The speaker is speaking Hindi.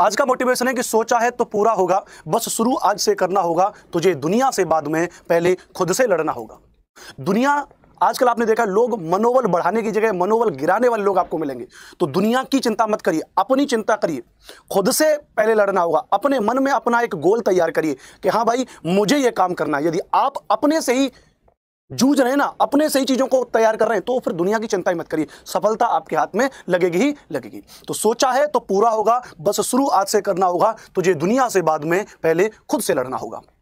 आज का मोटिवेशन है कि सोचा है तो पूरा होगा बस शुरू आज से करना होगा तुझे दुनिया से बाद में पहले खुद से लड़ना होगा दुनिया आजकल आपने देखा लोग मनोबल बढ़ाने की जगह मनोबल गिराने वाले लोग आपको मिलेंगे तो दुनिया की चिंता मत करिए अपनी चिंता करिए खुद से पहले लड़ना होगा अपने मन में अपना एक गोल तैयार करिए कि हाँ भाई मुझे ये काम करना है यदि आप अपने से ही जूझ रहे हैं ना अपने सही चीज़ों को तैयार कर रहे हैं तो फिर दुनिया की चिंता ही मत करिए सफलता आपके हाथ में लगेगी ही लगेगी तो सोचा है तो पूरा होगा बस शुरू आज से करना होगा तुझे दुनिया से बाद में पहले खुद से लड़ना होगा